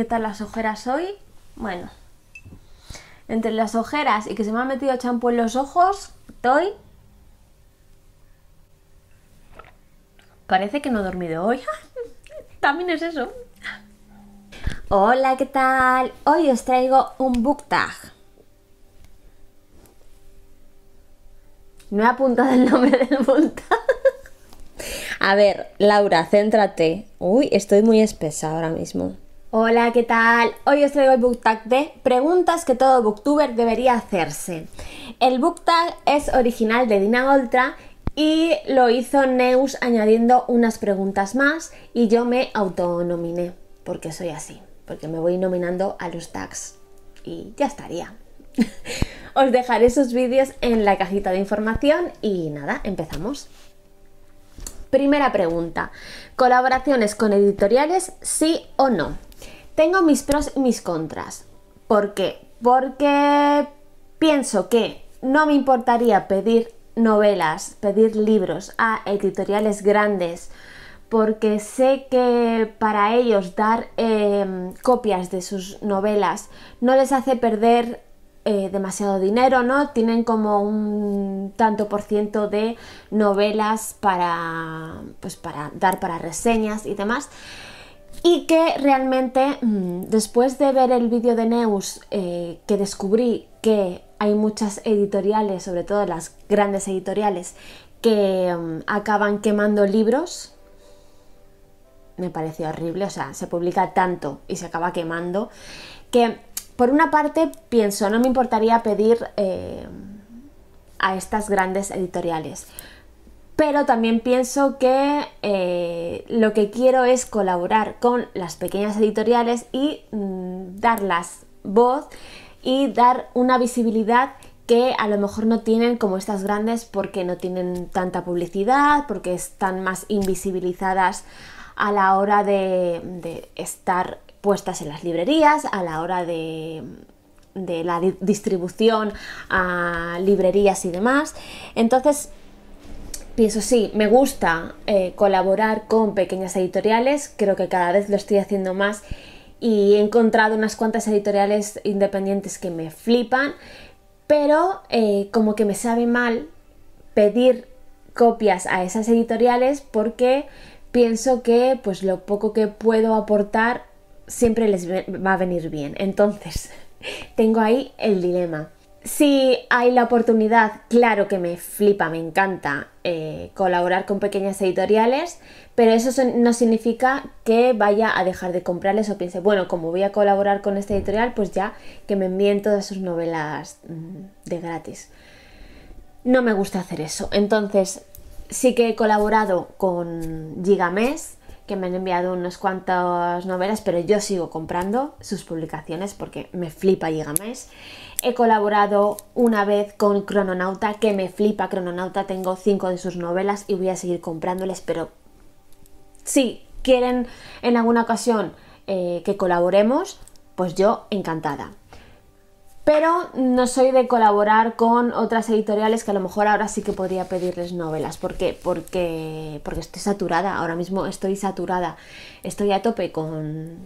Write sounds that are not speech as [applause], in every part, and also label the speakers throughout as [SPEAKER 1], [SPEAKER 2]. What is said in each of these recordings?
[SPEAKER 1] ¿Qué tal las ojeras hoy? Bueno, entre las ojeras y que se me ha metido champú en los ojos, estoy... Parece que no he dormido hoy. [laughs] También es eso. Hola, ¿qué tal? Hoy os traigo un book tag. No he apuntado el nombre del book [laughs] A ver, Laura, céntrate. Uy, estoy muy espesa ahora mismo. Hola, ¿qué tal? Hoy os traigo el book tag de preguntas que todo booktuber debería hacerse. El book tag es original de Dina Ultra y lo hizo Neus añadiendo unas preguntas más y yo me autonominé porque soy así, porque me voy nominando a los tags y ya estaría. [laughs] os dejaré esos vídeos en la cajita de información y nada, empezamos. Primera pregunta, ¿colaboraciones con editoriales sí o no? Tengo mis pros y mis contras. ¿Por qué? Porque pienso que no me importaría pedir novelas, pedir libros a editoriales grandes, porque sé que para ellos dar em, copias de sus novelas no les hace perder eh, demasiado dinero, ¿no? Tienen como un tanto por ciento de novelas para, pues para dar para reseñas y demás y que realmente mm, después de ver el vídeo de Neus eh, que descubrí que hay muchas editoriales, sobre todo las grandes editoriales, que mm, acaban quemando libros, me pareció horrible, o sea, se publica tanto y se acaba quemando, que por una parte pienso, no me importaría pedir eh, a estas grandes editoriales, pero también pienso que eh, lo que quiero es colaborar con las pequeñas editoriales y darles mm, darlas voz y dar una visibilidad que a lo mejor no tienen como estas grandes porque no tienen tanta publicidad, porque están más invisibilizadas a la hora de, estar puestas en las librerías, a la hora de, de la distribución a librerías y demás. Entonces eso sí, me gusta eh, colaborar con pequeñas editoriales, creo que cada vez lo estoy haciendo más y he encontrado unas cuantas editoriales independientes que me flipan, pero eh, como que me sabe mal pedir copias a esas editoriales porque pienso que pues lo poco que puedo aportar siempre les va a venir bien. Entonces, [laughs] tengo ahí el dilema. Si hay la oportunidad, claro que me flipa, me encanta eh, colaborar con pequeñas editoriales, pero eso no significa que vaya a dejar de comprarles o piense, bueno, como voy a colaborar con esta editorial, pues ya que me envíen todas sus novelas mm, de gratis. No me gusta hacer eso. Entonces, sí que he colaborado con Gigames, que me han enviado unas cuantas novelas, pero yo sigo comprando sus publicaciones porque me flipa Gigames. He colaborado una vez con Crononauta, que me flipa Crononauta, tengo cinco de sus novelas y voy a seguir comprándoles, pero si quieren en alguna ocasión eh, que colaboremos, pues yo encantada. Pero no soy de colaborar con otras editoriales que a lo mejor ahora sí que podría pedirles novelas. ¿Por qué? Porque, porque estoy saturada, ahora mismo estoy saturada. Estoy a tope con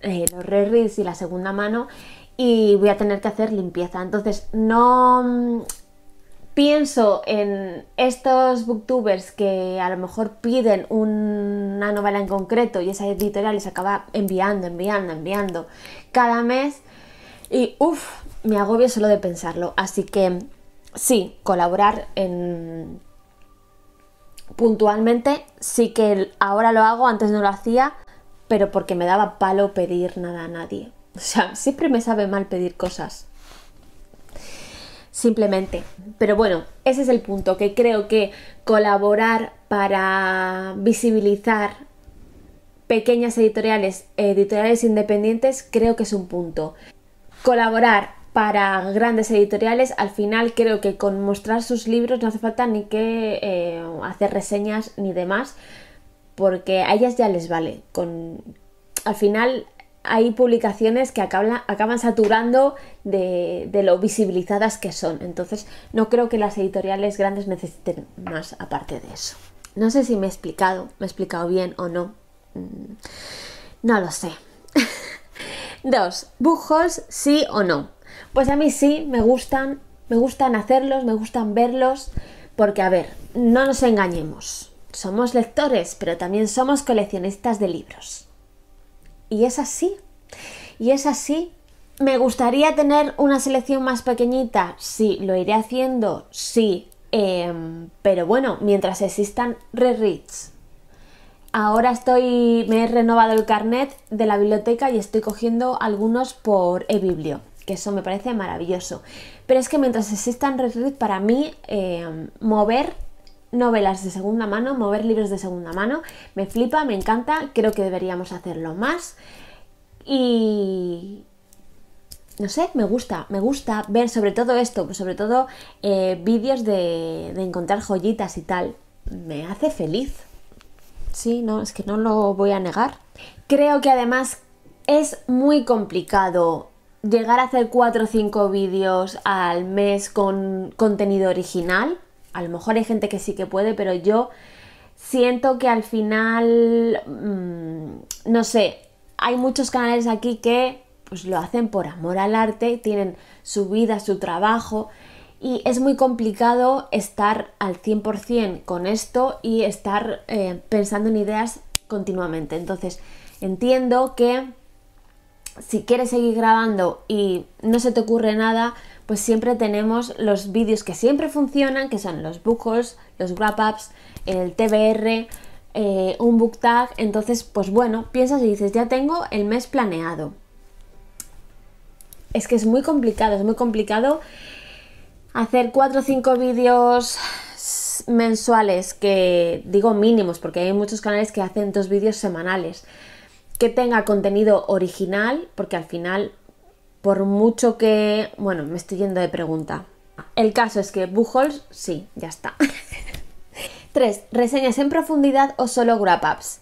[SPEAKER 1] eh, los y la segunda mano y voy a tener que hacer limpieza. Entonces, no mm, pienso en estos booktubers que a lo mejor piden una novela en concreto y esa editorial les acaba enviando, enviando, enviando cada mes y uff, me agobio solo de pensarlo. Así que sí, colaborar en puntualmente sí que ahora lo hago, antes no lo hacía, pero porque me daba palo pedir nada a nadie. O sea, siempre me sabe mal pedir cosas. Simplemente. Pero bueno, ese es el punto, que creo que colaborar para visibilizar pequeñas editoriales, editoriales independientes, creo que es un punto. Colaborar para grandes editoriales, al final creo que con mostrar sus libros no hace falta ni que eh, hacer reseñas ni demás, porque a ellas ya les vale. Con... Al final hay publicaciones que acaban, saturando de, de, lo visibilizadas que son. Entonces no creo que las editoriales grandes necesiten más aparte de eso. No sé si me he explicado, me he explicado bien o no. Mm, no lo sé. [laughs] Dos, bujos sí o no. Pues a mí sí, me gustan, me gustan hacerlos, me gustan verlos, porque a ver, no nos engañemos. Somos lectores, pero también somos coleccionistas de libros. Y es así. Y es así. ¿Me gustaría tener una selección más pequeñita? Sí, lo iré haciendo, sí. Em, pero bueno, mientras existan re-reads. Ahora estoy, me he renovado el carnet de la biblioteca y estoy cogiendo algunos por eBiblio, que eso me parece maravilloso. Pero es que mientras existan re-reads, para mí em, mover novelas de segunda mano, mover libros de segunda mano. Me flipa, me encanta, creo que deberíamos hacerlo más. Y... No sé, me gusta, me gusta ver sobre todo esto, sobre todo eh, vídeos de, de encontrar joyitas y tal. Me hace feliz. Sí, no, es que no lo voy a negar. Creo que además es muy complicado llegar a hacer 4 o 5 vídeos al mes con contenido original a lo mejor hay gente que sí que puede, pero yo siento que al final, mm, no sé, hay muchos canales aquí que pues lo hacen por amor al arte, tienen su vida, su trabajo y es muy complicado estar al 100% con esto y estar eh, pensando en ideas continuamente. Entonces, entiendo que si quieres seguir grabando y no se te ocurre nada, pues siempre tenemos los vídeos que siempre funcionan, que son los hauls, los wrap-ups, el TBR, eh, un book tag. Entonces, pues bueno, piensas y dices, ya tengo el mes planeado. Es que es muy complicado, es muy complicado hacer 4 o 5 vídeos mensuales, que digo mínimos, porque hay muchos canales que hacen dos vídeos semanales, que tenga contenido original, porque al final por mucho que... Bueno, me estoy yendo de pregunta. El caso es que Buchholz, sí, ya está. 3. [laughs] ¿Reseñas en profundidad o solo wrap-ups?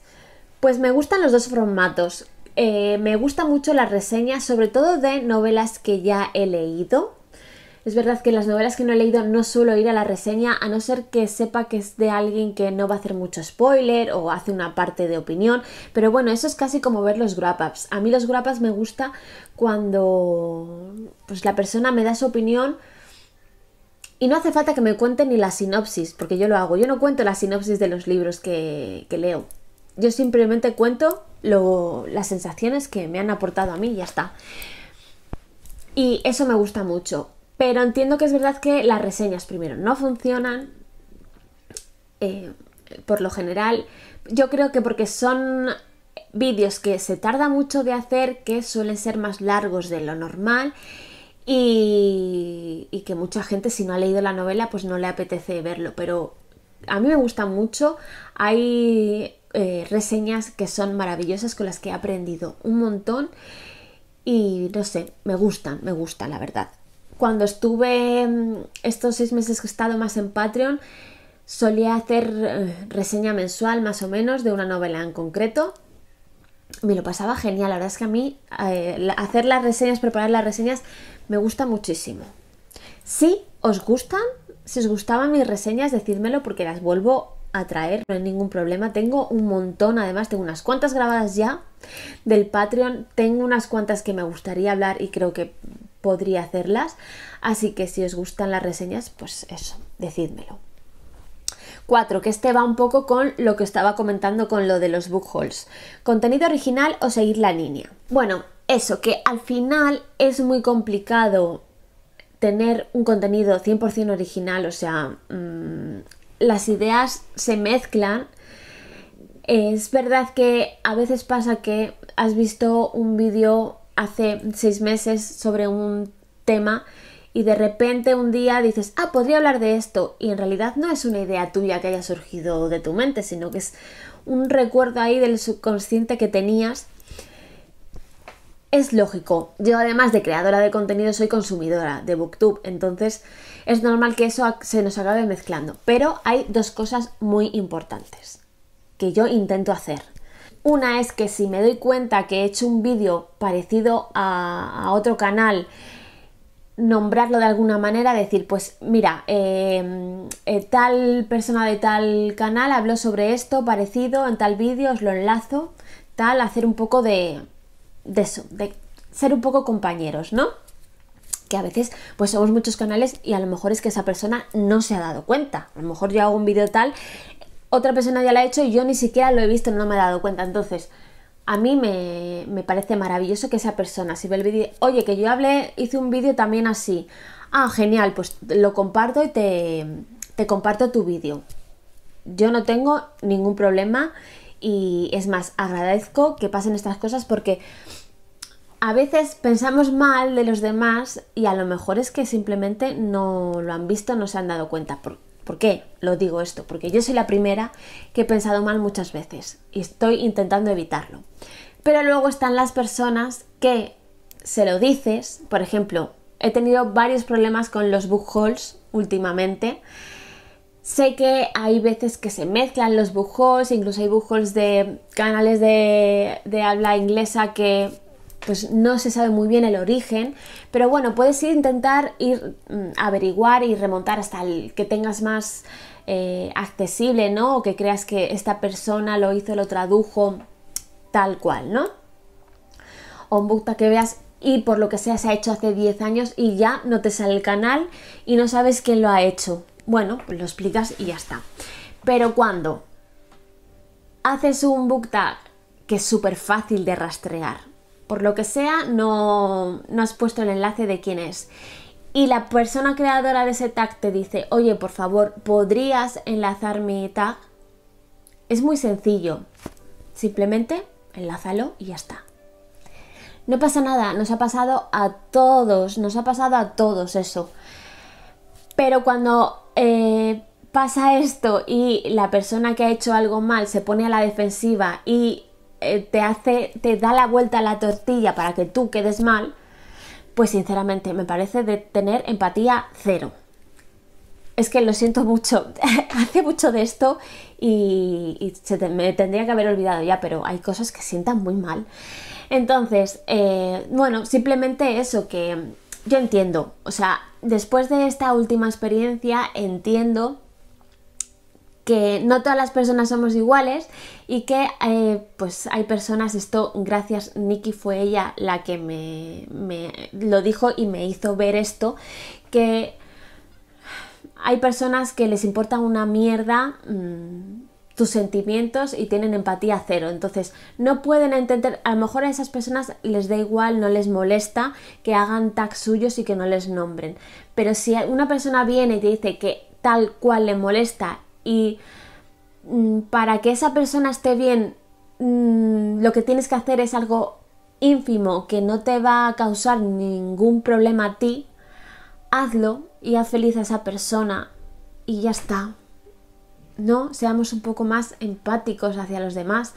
[SPEAKER 1] Pues me gustan los dos formatos. Eh, me gusta mucho las reseñas, sobre todo de novelas que ya he leído, es verdad que las novelas que no he leído no suelo ir a la reseña a no ser que sepa que es de alguien que no va a hacer mucho spoiler o hace una parte de opinión, pero bueno, eso es casi como ver los wrap-ups. A mí los wrap-ups me gusta cuando pues la persona me da su opinión y no hace falta que me cuente ni la sinopsis, porque yo lo hago. Yo no cuento la sinopsis de los libros que, leo. Yo simplemente cuento lo, las sensaciones que me han aportado a mí y ya está. Y eso me gusta mucho. Pero entiendo que es verdad que las reseñas primero no funcionan. Eh, por lo general, yo creo que porque son vídeos que se tarda mucho de hacer, que suelen ser más largos de lo normal y, que mucha gente si no ha leído la novela pues no le apetece verlo, pero a mí me gusta mucho, hay eh, reseñas que son maravillosas con las que he aprendido un montón y no sé, me gustan, me gustan la verdad cuando estuve mm, estos seis meses que he estado más en Patreon, solía hacer eh, reseña mensual más o menos de una novela en concreto. Me lo pasaba genial, la verdad es que a mí eh, hacer las reseñas, preparar las reseñas, me gusta muchísimo. Si os gustan, si os gustaban mis reseñas, decídmelo porque las vuelvo a traer, no hay ningún problema. Tengo un montón, además tengo unas cuantas grabadas ya del Patreon, tengo unas cuantas que me gustaría hablar y creo que podría hacerlas. Así que si os gustan las reseñas, pues eso, decídmelo. 4. Que este va un poco con lo que estaba comentando con lo de los book hauls. Contenido original o seguir la línea. Bueno, eso, que al final es muy complicado tener un contenido 100% original, o sea, mm, las ideas se mezclan. Es verdad que a veces pasa que has visto un vídeo hace seis meses sobre un tema y de repente un día dices, ah, podría hablar de esto, y en realidad no es una idea tuya que haya surgido de tu mente, sino que es un recuerdo ahí del subconsciente que tenías. Es lógico, yo además de creadora de contenido soy consumidora de Booktube, entonces es normal que eso se nos acabe mezclando, pero hay dos cosas muy importantes que yo intento hacer una es que si me doy cuenta que he hecho un vídeo parecido a, otro canal, nombrarlo de alguna manera, decir, pues mira, em, eh, tal persona de tal canal habló sobre esto parecido en tal vídeo, os lo enlazo, tal, hacer un poco de, de eso, de ser un poco compañeros, ¿no? Que a veces pues somos muchos canales y a lo mejor es que esa persona no se ha dado cuenta. A lo mejor yo hago un vídeo tal otra persona ya la ha hecho y yo ni siquiera lo he visto, no me he dado cuenta. Entonces, a mí me, parece maravilloso que esa persona, si ve el vídeo, oye, que yo hablé, hice un vídeo también así. Ah, genial, pues lo comparto y te, te comparto tu vídeo. Yo no tengo ningún problema y es más, agradezco que pasen estas cosas porque a veces pensamos mal de los demás y a lo mejor es que simplemente no lo han visto, no se han dado cuenta. Por, ¿Por qué lo digo esto? Porque yo soy la primera que he pensado mal muchas veces y estoy intentando evitarlo. Pero luego están las personas que se lo dices, por ejemplo, he tenido varios problemas con los book últimamente. Sé que hay veces que se mezclan los book incluso hay book de canales de, de habla inglesa que pues no se sabe muy bien el origen, pero bueno, puedes intentar ir mm, averiguar y remontar hasta el que tengas más eh, accesible, ¿no? O que creas que esta persona lo hizo, lo tradujo tal cual, ¿no? O un book que veas y por lo que sea se ha hecho hace 10 años y ya no te sale el canal y no sabes quién lo ha hecho. Bueno, pues lo explicas y ya está. Pero cuando haces un book que es súper fácil de rastrear, por lo que sea, no, has puesto el enlace de quién es y la persona creadora de ese tag te dice, oye, por favor, ¿podrías enlazar mi tag? Es muy sencillo. Simplemente enlázalo y ya está. No pasa nada, nos ha pasado a todos, nos ha pasado a todos eso. Pero cuando eh, pasa esto y la persona que ha hecho algo mal se pone a la defensiva y eh, te hace, te da la vuelta a la tortilla para que tú quedes mal, pues sinceramente me parece de tener empatía cero. Es que lo siento mucho, [laughs] hace mucho de esto y, se me tendría que haber olvidado ya, pero hay cosas que sientan muy mal. Entonces, eh, bueno, simplemente eso que yo entiendo, o sea, después de esta última experiencia entiendo que no todas las personas somos iguales y que eh, pues hay personas, esto gracias Nikki fue ella la que me, me lo dijo y me hizo ver esto, que hay personas que les importa una mierda mm, tus sentimientos y tienen empatía cero. Entonces, no pueden entender, a lo mejor a esas personas les da igual, no les molesta que hagan tags suyos y que no les nombren. Pero si una persona viene y te dice que tal cual le molesta y mm, para que esa persona esté bien, mm, lo que tienes que hacer es algo ínfimo que no te va a causar ningún problema a ti, hazlo y haz feliz a esa persona y ya está. No, seamos un poco más empáticos hacia los demás.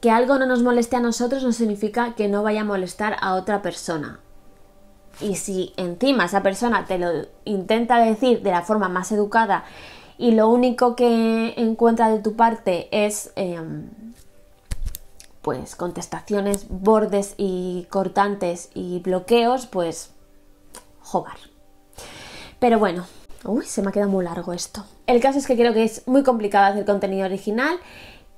[SPEAKER 1] Que algo no nos moleste a nosotros no significa que no vaya a molestar a otra persona. Y si encima esa persona te lo intenta decir de la forma más educada y lo único que encuentra de tu parte es em, pues contestaciones bordes y cortantes y bloqueos, pues jugar. Pero bueno, uy, se me ha quedado muy largo esto. El caso es que creo que es muy complicado hacer contenido original,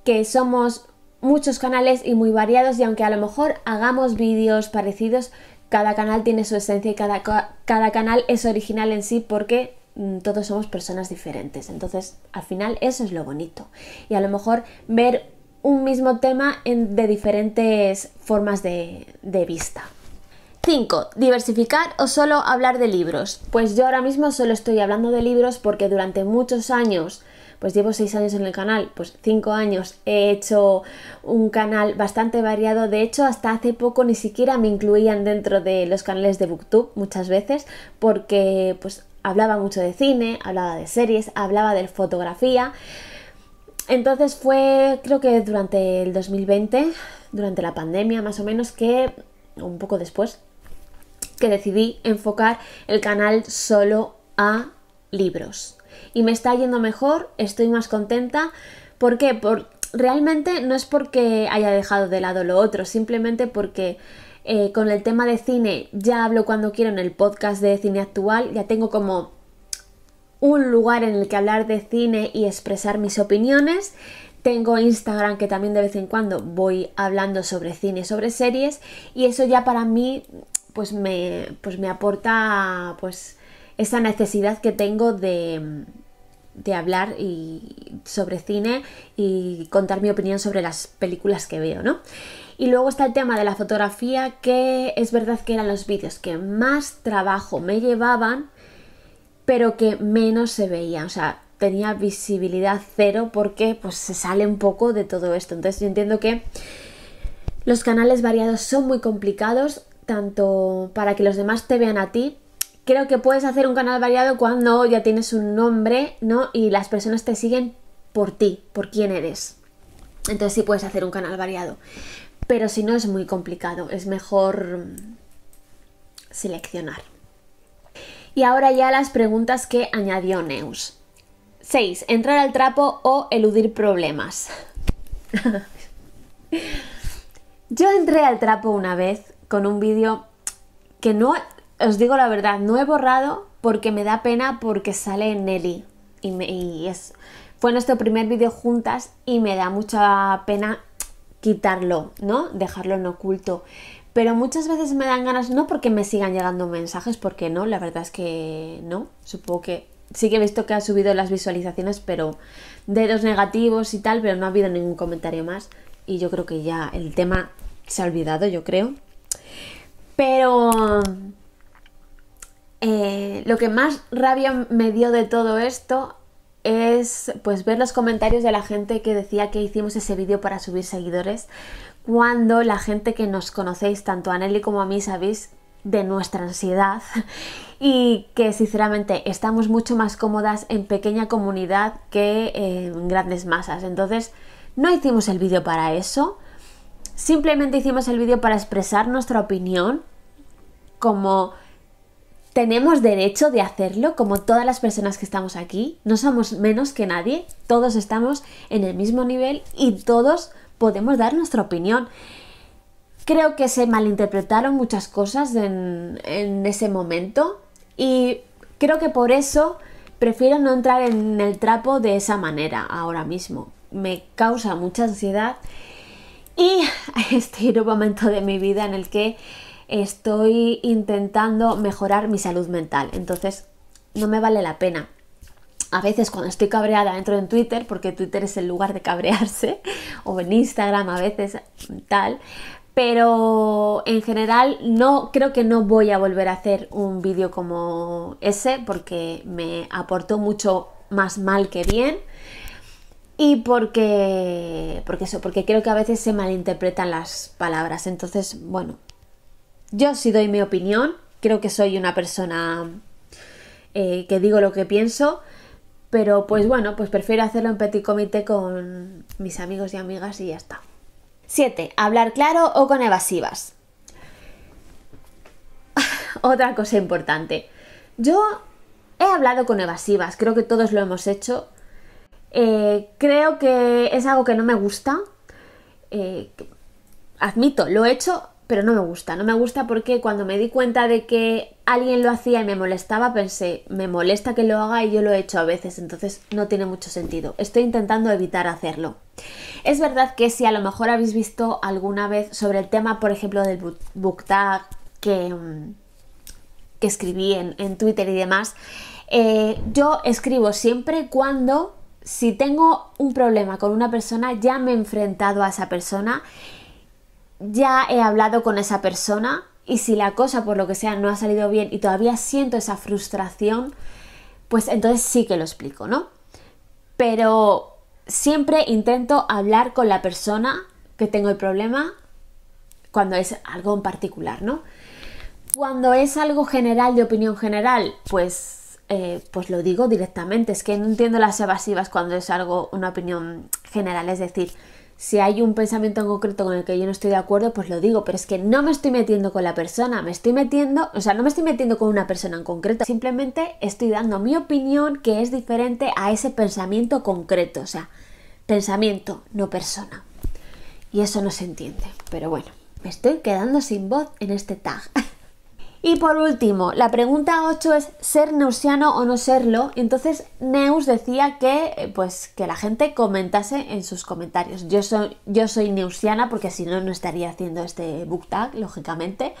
[SPEAKER 1] que somos muchos canales y muy variados y aunque a lo mejor hagamos vídeos parecidos, cada canal tiene su esencia y cada, cada canal es original en sí porque Mm, todos somos personas diferentes. Entonces, al final eso es lo bonito. Y a lo mejor ver un mismo tema en, de diferentes formas de, de vista. 5. Diversificar o solo hablar de libros. Pues yo ahora mismo solo estoy hablando de libros porque durante muchos años, pues llevo 6 años en el canal, pues 5 años he hecho un canal bastante variado. De hecho, hasta hace poco ni siquiera me incluían dentro de los canales de BookTube muchas veces porque pues hablaba mucho de cine, hablaba de series, hablaba de fotografía. Entonces fue, creo que durante el 2020, durante la pandemia más o menos, que, un poco después, que decidí enfocar el canal solo a libros. Y me está yendo mejor, estoy más contenta. ¿Por qué? Por, realmente no es porque haya dejado de lado lo otro, simplemente porque eh, con el tema de cine ya hablo cuando quiero en el podcast de cine actual, ya tengo como un lugar en el que hablar de cine y expresar mis opiniones. Tengo Instagram que también de vez en cuando voy hablando sobre cine, sobre series y eso ya para mí pues me, pues me aporta pues esa necesidad que tengo de, de hablar y sobre cine y contar mi opinión sobre las películas que veo, ¿no? Y luego está el tema de la fotografía, que es verdad que eran los vídeos que más trabajo me llevaban, pero que menos se veían, o sea, tenía visibilidad cero porque pues se sale un poco de todo esto. Entonces yo entiendo que los canales variados son muy complicados, tanto para que los demás te vean a ti, creo que puedes hacer un canal variado cuando ya tienes un nombre, ¿no? Y las personas te siguen por ti, por quién eres. Entonces sí puedes hacer un canal variado. Pero si no es muy complicado, es mejor mm, seleccionar. Y ahora ya las preguntas que añadió Neus. 6. Entrar al trapo o eludir problemas. [laughs] Yo entré al trapo una vez con un vídeo que no os digo la verdad, no he borrado porque me da pena porque sale Nelly. Y, es, fue nuestro primer vídeo juntas y me da mucha pena quitarlo, ¿no? Dejarlo en oculto. Pero muchas veces me dan ganas, no porque me sigan llegando mensajes, porque no, la verdad es que no. Supongo que sí que he visto que ha subido las visualizaciones, pero dedos negativos y tal, pero no ha habido ningún comentario más. Y yo creo que ya el tema se ha olvidado, yo creo. Pero eh, lo que más rabia me dio de todo esto es pues ver los comentarios de la gente que decía que hicimos ese vídeo para subir seguidores cuando la gente que nos conocéis tanto a Nelly como a mí sabéis de nuestra ansiedad [laughs] y que sinceramente estamos mucho más cómodas en pequeña comunidad que en grandes masas entonces no hicimos el vídeo para eso simplemente hicimos el vídeo para expresar nuestra opinión como tenemos derecho de hacerlo como todas las personas que estamos aquí. No somos menos que nadie, todos estamos en el mismo nivel y todos podemos dar nuestra opinión. Creo que se malinterpretaron muchas cosas en, ese momento y creo que por eso prefiero no entrar en el trapo de esa manera ahora mismo. Me causa mucha ansiedad y estoy en un momento de mi vida en el que estoy intentando mejorar mi salud mental. Entonces, no me vale la pena. A veces cuando estoy cabreada entro en Twitter, porque Twitter es el lugar de cabrearse, [laughs] o en Instagram a veces tal, pero en general no creo que no voy a volver a hacer un vídeo como ese porque me aportó mucho más mal que bien y porque porque eso porque creo que a veces se malinterpretan las palabras entonces bueno yo sí doy mi opinión, creo que soy una persona eh, que digo lo que pienso, pero pues bueno, pues prefiero hacerlo en petit comité con mis amigos y amigas y ya está. 7. Hablar claro o con evasivas. [laughs] Otra cosa importante. Yo he hablado con evasivas, creo que todos lo hemos hecho. Eh, creo que es algo que no me gusta. Eh, admito, lo he hecho pero no me gusta. No me gusta porque cuando me di cuenta de que alguien lo hacía y me molestaba, pensé, me molesta que lo haga y yo lo he hecho a veces, entonces no tiene mucho sentido. Estoy intentando evitar hacerlo. Es verdad que si a lo mejor habéis visto alguna vez sobre el tema, por ejemplo, del book tag que, mm, que escribí en, Twitter y demás, eh, yo escribo siempre cuando si tengo un problema con una persona, ya me he enfrentado a esa persona ya he hablado con esa persona y si la cosa por lo que sea no ha salido bien y todavía siento esa frustración, pues entonces sí que lo explico, ¿no? Pero siempre intento hablar con la persona que tengo el problema cuando es algo en particular, ¿no? Cuando es algo general, de opinión general, pues, eh, pues lo digo directamente. Es que no entiendo las evasivas cuando es algo, una opinión general. Es decir, si hay un pensamiento en concreto con el que yo no estoy de acuerdo, pues lo digo, pero es que no me estoy metiendo con la persona, me estoy metiendo, o sea, no me estoy metiendo con una persona en concreto, simplemente estoy dando mi opinión que es diferente a ese pensamiento concreto, o sea, pensamiento, no persona. Y eso no se entiende, pero bueno, me estoy quedando sin voz en este tag. [laughs] Y por último, la pregunta 8 es ser neusiano o no serlo. Entonces Neus decía que eh, pues que la gente comentase en sus comentarios. Yo soy, yo soy neusiana porque si no no estaría haciendo este book tag, lógicamente.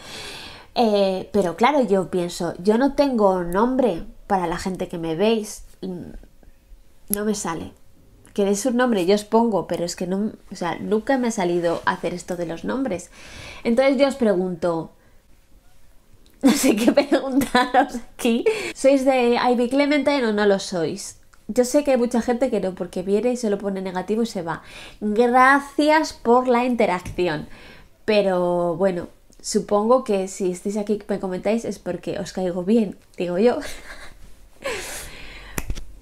[SPEAKER 1] Eh, pero claro, yo pienso, yo no tengo nombre para la gente que me veis. No me sale. Queréis un nombre, yo os pongo, pero es que no, sea, nunca me ha salido hacer esto de los nombres. Entonces yo os pregunto, [laughs] no sé qué preguntaros aquí. ¿Sois de Ivy Clementine o no lo sois? Yo sé que hay mucha gente que no, porque viene y se lo pone negativo y se va. Gracias por la interacción. Pero bueno, supongo que si estáis aquí y me comentáis es porque os caigo bien, digo yo. [laughs]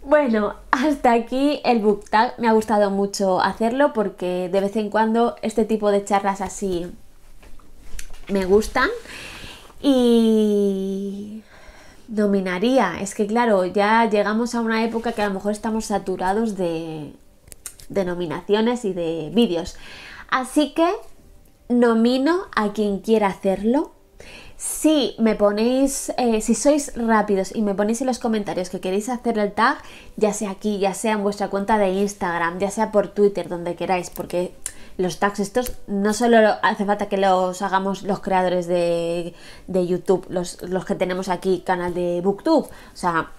[SPEAKER 1] Bueno, hasta aquí el book tag. Me ha gustado mucho hacerlo porque de vez en cuando este tipo de charlas así me gustan y dominaría. Es que claro, ya llegamos a una época que a lo mejor estamos saturados de, denominaciones nominaciones y de vídeos. Así que nomino a quien quiera hacerlo. Si me ponéis, eh, si sois rápidos y me ponéis en los comentarios que queréis hacer el tag, ya sea aquí, ya sea en vuestra cuenta de Instagram, ya sea por Twitter, donde queráis, porque los tags estos no solo hace falta que los hagamos los creadores de, YouTube, los, los, que tenemos aquí canal de Booktube, o sea,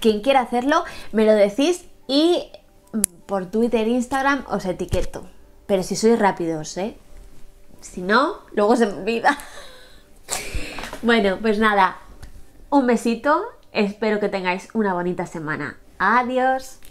[SPEAKER 1] quien quiera hacerlo, me lo decís y mm, por Twitter, Instagram os etiqueto. Pero si sois rápidos, ¿eh? Si no, luego se me olvida. [laughs] bueno, pues nada, un besito, espero que tengáis una bonita semana. Adiós.